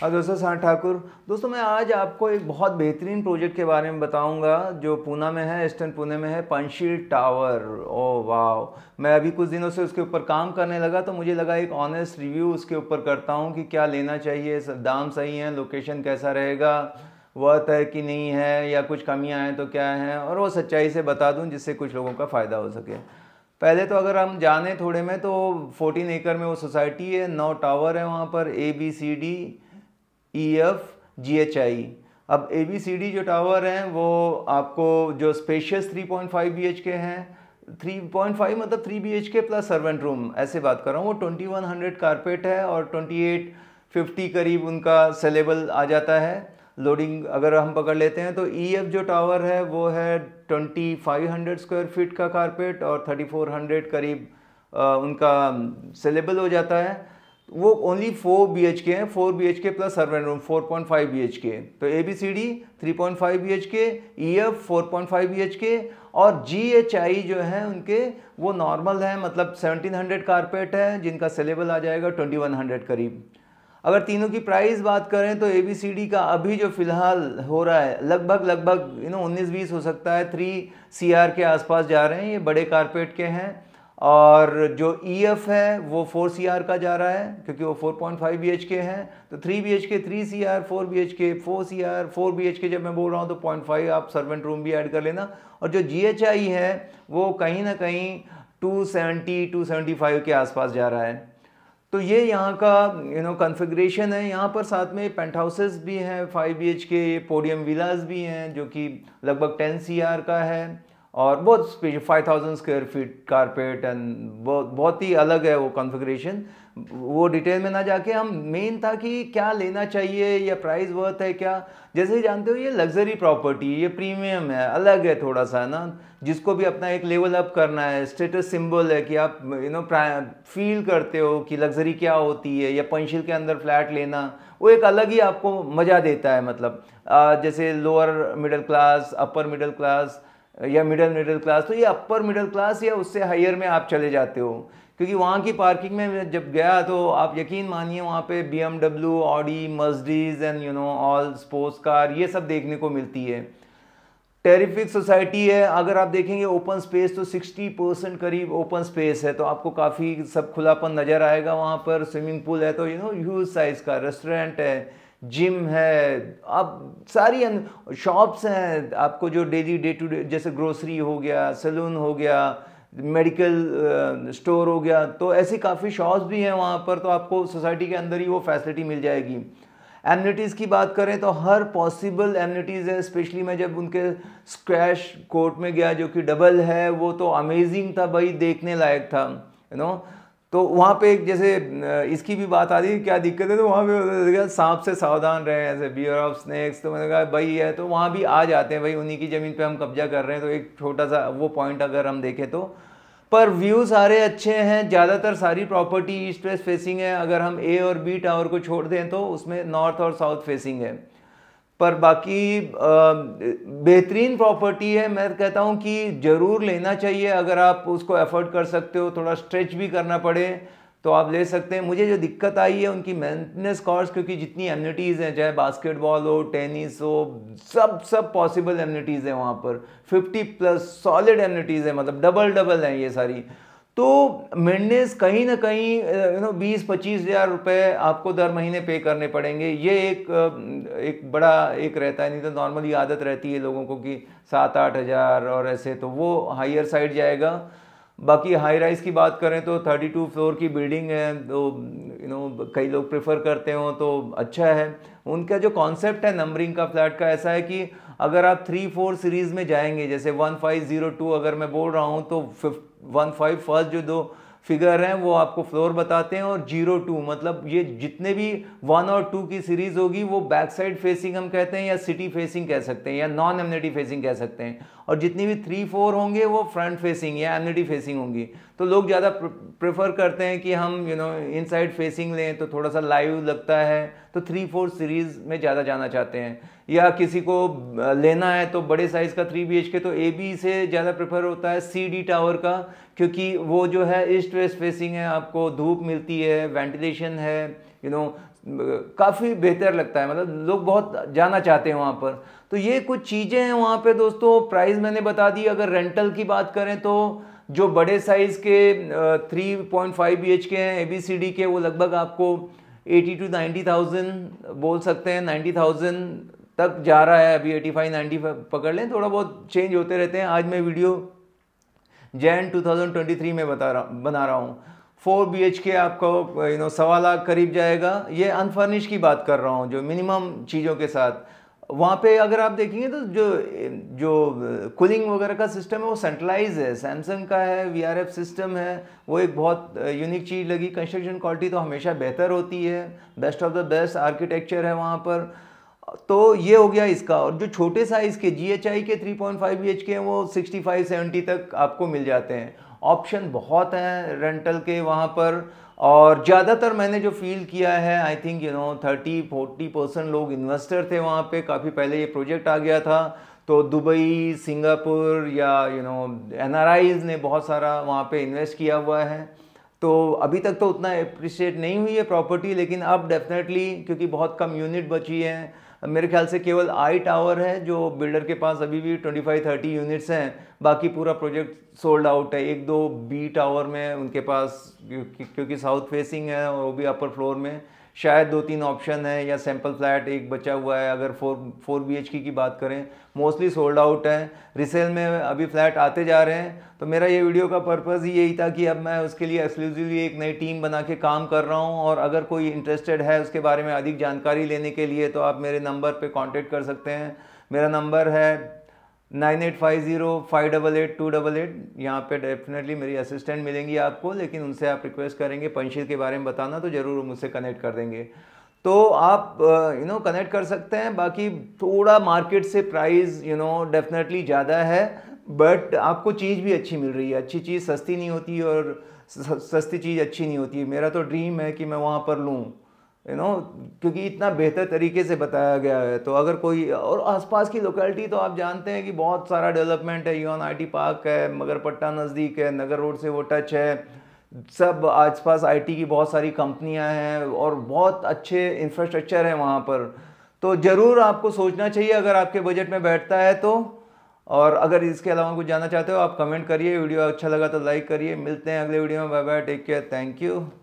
हाँ दोस्तों साह ठाकुर दोस्तों मैं आज आपको एक बहुत बेहतरीन प्रोजेक्ट के बारे में बताऊंगा जो पूना में है ईस्टर्न पुणे में है पंशी टावर ओ वाह मैं अभी कुछ दिनों से उसके ऊपर काम करने लगा तो मुझे लगा एक ऑनेस्ट रिव्यू उसके ऊपर करता हूँ कि क्या लेना चाहिए दाम सही है लोकेशन कैसा रहेगा वर्थ है कि नहीं है या कुछ कमियाँ हैं तो क्या हैं और वो सच्चाई से बता दूँ जिससे कुछ लोगों का फ़ायदा हो सके पहले तो अगर हम जाने थोड़े में तो 14 एकड़ में वो सोसाइटी है नौ टावर है वहाँ पर A B C D E F G H I अब ए बी सी डी जो टावर हैं वो आपको जो स्पेशियस 3.5 पॉइंट के हैं 3.5 मतलब 3 बी के प्लस सर्वेंट रूम ऐसे बात कर रहा हूँ वो 2100 कारपेट है और 2850 करीब उनका सेलेबल आ जाता है लोडिंग अगर हम पकड़ लेते हैं तो ई e एफ जो टावर है वो है 2500 स्क्वायर फीट का कारपेट और 3400 करीब आ, उनका सेलेबल हो जाता है वो only four B H K हैं four B H K plus servant room four point five B H K तो A B C D three point five B H K E F four point five B H K और जी H आई जो है उनके वो normal हैं मतलब seventeen hundred carpet है जिनका सेलेबल आ जाएगा ट्वेंटी वन हंड्रेड करीब अगर तीनों की प्राइस बात करें तो ए बी सी डी का अभी जो फिलहाल हो रहा है लगभग लगभग यू नो उन्नीस बीस हो सकता है थ्री सी आर के आसपास जा रहे हैं ये बड़े कारपेट के हैं और जो ई e एफ है वो फोर सी आर का जा रहा है क्योंकि वो four point five B H K हैं तो three B H K three C R four B H K four C R four B H K जब मैं बोल रहा हूँ तो पॉइंट फाइव आप सर्वेंट रूम भी ऐड कर लेना और जो जी एच आई है वो कहीं ना कहीं two seventy two seventy five के आसपास जा रहा है तो ये यहाँ का यू नो कन्फिग्रेशन है यहाँ पर साथ में पेंट हाउसेस भी हैं five B H K podium villas भी हैं जो कि लगभग टेन सी आर का है और बहुत special thousand square feet carpet and बहुत बहुत ही अलग है वो कॉन्फ़िगरेशन वो डिटेल में ना जाके हम मेन था कि क्या लेना चाहिए या प्राइस वर्थ है क्या जैसे जानते हो ये लग्जरी प्रॉपर्टी ये प्रीमियम है अलग है थोड़ा सा ना जिसको भी अपना एक लेवल अप करना है स्टेटस सिंबल है कि आप यू नो फील करते हो कि लग्जरी क्या होती है या पंशिल के अंदर फ्लैट लेना वो एक अलग ही आपको मज़ा देता है मतलब जैसे lower middle class upper middle class या मिडिल मिडिल क्लास तो ये अपर मिडिल क्लास या उससे हायर में आप चले जाते हो क्योंकि वहाँ की पार्किंग में जब गया तो आप यकीन मानिए वहाँ पे B M W Audi Mercedes and you know all sports car ये सब देखने को मिलती है टेरिफिक सोसाइटी है अगर आप देखेंगे ओपन स्पेस तो 60 परसेंट करीब ओपन स्पेस है तो आपको काफ़ी सब खुलापन नज़र आएगा वहाँ पर स्विमिंग पूल है तो यू नो ह्यूज साइज़ का रेस्टोरेंट है जिम है आप सारी शॉप्स हैं आपको जो डेली डे टू डे जैसे ग्रोसरी हो गया सैलून हो गया मेडिकल स्टोर हो गया तो ऐसी काफ़ी शॉप्स भी हैं वहाँ पर तो आपको सोसाइटी के अंदर ही वो फैसिलिटी मिल जाएगी एमनिटीज़ की बात करें तो हर पॉसिबल एमनिटीज़ है स्पेशली मैं जब उनके स्क्रैश कोर्ट में गया जो कि डबल है वो तो अमेजिंग था भाई देखने लायक था यू you नो know? तो वहाँ पे एक जैसे इसकी भी बात आ रही है क्या दिक्कत है तो वहाँ पे सांप से सावधान रहे ऐसे बियर ऑफ स्नैक्स तो मैंने कहा भाई है तो वहाँ भी आ जाते हैं भाई उन्हीं की ज़मीन पे हम कब्जा कर रहे हैं तो एक छोटा सा वो पॉइंट अगर हम देखें तो पर व्यू सारे अच्छे हैं ज़्यादातर सारी प्रॉपर्टी ईस्ट वेस्ट फेसिंग है अगर हम ए और बी टावर को छोड़ दें तो उसमें नॉर्थ और साउथ फेसिंग है पर बाकी बेहतरीन प्रॉपर्टी है मैं कहता हूँ कि ज़रूर लेना चाहिए अगर आप उसको एफर्ड कर सकते हो थोड़ा स्ट्रेच भी करना पड़े तो आप ले सकते हैं मुझे जो दिक्कत आई है उनकी मेंटेनेंस कॉस्ट क्योंकि जितनी एम्यूनिटीज़ हैं चाहे बास्केटबॉल हो टेनिस हो सब सब पॉसिबल एम्यूनिटीज़ हैं वहाँ पर 50 प्लस सॉलिड एम्यूनिटीज़ हैं मतलब डबल डबल हैं ये सारी तो मेंटेनेंस कहीं ना कहीं यू नो बीस पच्चीस हज़ार रुपये आपको दर महीने पे करने पड़ेंगे ये एक एक बड़ा एक रहता है नहीं तो नॉर्मली आदत रहती है लोगों को कि सात आठ हज़ार और ऐसे तो वो हायर साइड जाएगा बाकी हाई राइज की बात करें तो 32 फ्लोर की बिल्डिंग है तो यू नो कई लोग प्रेफर करते हो तो अच्छा है उनका जो कॉन्सेप्ट है नंबरिंग का फ्लैट का ऐसा है कि अगर आप थ्री फोर सीरीज़ में जाएंगे जैसे वन फाइव ज़ीरो टू अगर मैं बोल रहा हूँ तो फिफ वन फाइव फर्स्ट जो दो फिगर हैं वो आपको फ्लोर बताते हैं और जीरो टू मतलब ये जितने भी वन और टू की सीरीज होगी वो बैक साइड फेसिंग हम कहते हैं या सिटी फेसिंग कह सकते हैं या नॉन एमनिटी फेसिंग कह सकते हैं और जितनी भी थ्री फोर होंगे वो फ्रंट फेसिंग या एमनिटी फेसिंग होंगी तो लोग ज़्यादा प्रेफर करते हैं कि हम you know inside facing लें तो थोड़ा सा लाइव लगता है तो थ्री फोर सीरीज़ में ज़्यादा जाना चाहते हैं या किसी को लेना है तो बड़े साइज़ का थ्री बी तो ए बी से ज़्यादा प्रेफर होता है सी डी टावर का क्योंकि वो जो है ईस्ट वेस्ट फेसिंग है आपको धूप मिलती है वेंटिलेशन है यू नो काफ़ी बेहतर लगता है मतलब लोग बहुत जाना चाहते हैं वहाँ पर तो ये कुछ चीज़ें हैं वहाँ पे दोस्तों प्राइस मैंने बता दी अगर रेंटल की बात करें तो जो बड़े साइज़ के three point five B H K हैं ए बी सी डी के वो लगभग आपको एटी टू नाइन्टी थाउजेंड बोल सकते हैं नाइन्टी थाउजेंड तक जा रहा है अभी एटी फाइव नाइन्टी फाइव पकड़ लें थोड़ा बहुत चेंज होते रहते हैं आज मैं वीडियो जैन 2023 में बता रहा बना रहा हूँ फोर बी एच के आपको यू नो सवा लाख करीब जाएगा ये अनफर्निश की बात कर रहा हूँ जो मिनिमम चीज़ों के साथ वहाँ पे अगर आप देखेंगे तो जो जो कूलिंग वगैरह का सिस्टम है वो सेंट्रलाइज है सैमसंग का है वीआरएफ सिस्टम है वो एक बहुत यूनिक चीज़ लगी कंस्ट्रक्शन क्वालिटी तो हमेशा बेहतर होती है best of the best architecture है वहाँ पर तो ये हो गया इसका और जो छोटे साइज़ के जी एच आई के three point five B H K हैं वो सिक्सटी फाइव सेवेंटी तक आपको मिल जाते हैं ऑप्शन बहुत हैं रेंटल के वहाँ पर और ज़्यादातर मैंने जो फील किया है I think you know thirty forty percent लोग इन्वेस्टर थे वहाँ पे काफ़ी पहले ये प्रोजेक्ट आ गया था तो दुबई सिंगापुर या यू नो एन ने बहुत सारा वहाँ पर इन्वेस्ट किया हुआ है तो अभी तक तो उतना अप्रिशिएट नहीं हुई है प्रॉपर्टी लेकिन अब डेफिनेटली क्योंकि बहुत कम यूनिट बची है मेरे ख्याल से केवल आई टावर है जो बिल्डर के पास अभी भी 25-30 यूनिट्स हैं बाकी पूरा प्रोजेक्ट सोल्ड आउट है एक दो बी टावर में उनके पास क्योंकि साउथ फेसिंग है और वो भी अपर फ्लोर में शायद दो तीन ऑप्शन है या सैम्पल फ्लैट एक बचा हुआ है अगर फोर फोर बी एच की बात करें मोस्टली सोल्ड आउट है रिसेल में अभी फ्लैट आते जा रहे हैं तो मेरा ये वीडियो का पर्पज़ ही यही था कि अब मैं उसके लिए एक्सक्लूसिवली एक नई टीम बना के काम कर रहा हूँ और अगर कोई इंटरेस्टेड है उसके बारे में अधिक जानकारी लेने के लिए तो आप मेरे नंबर पर कॉन्टेक्ट कर सकते हैं मेरा नंबर है nine eight five zero five double eight two double eight यहाँ पर डेफिनेटली मेरी असिस्टेंट मिलेंगी आपको लेकिन उनसे आप रिक्वेस्ट करेंगे पंशील के बारे में बताना तो ज़रूर मुझसे कनेक्ट कर देंगे तो आप यू नो कनेक्ट कर सकते हैं बाकी थोड़ा मार्केट से प्राइस यू नो डेफिनेटली ज़्यादा है बट आपको चीज़ भी अच्छी मिल रही है अच्छी चीज़ सस्ती नहीं होती और सस्ती चीज़ अच्छी नहीं होती मेरा तो ड्रीम है कि मैं वहाँ पर लूँ यू नो क्योंकि इतना बेहतर तरीके से बताया गया है तो अगर कोई और आसपास की लोकेलिटी तो आप जानते हैं कि बहुत सारा डेवलपमेंट है यून आईटी पार्क है मगरपट्टा नज़दीक है नगर रोड से वो टच है सब आसपास आईटी की बहुत सारी कंपनियां हैं और बहुत अच्छे इंफ्रास्ट्रक्चर है वहाँ पर तो ज़रूर आपको सोचना चाहिए अगर आपके बजट में बैठता है तो और अगर इसके अलावा कुछ जानना चाहते हो आप कमेंट करिए वीडियो अच्छा लगा तो लाइक करिए मिलते हैं अगले वीडियो में bye bye take care thank you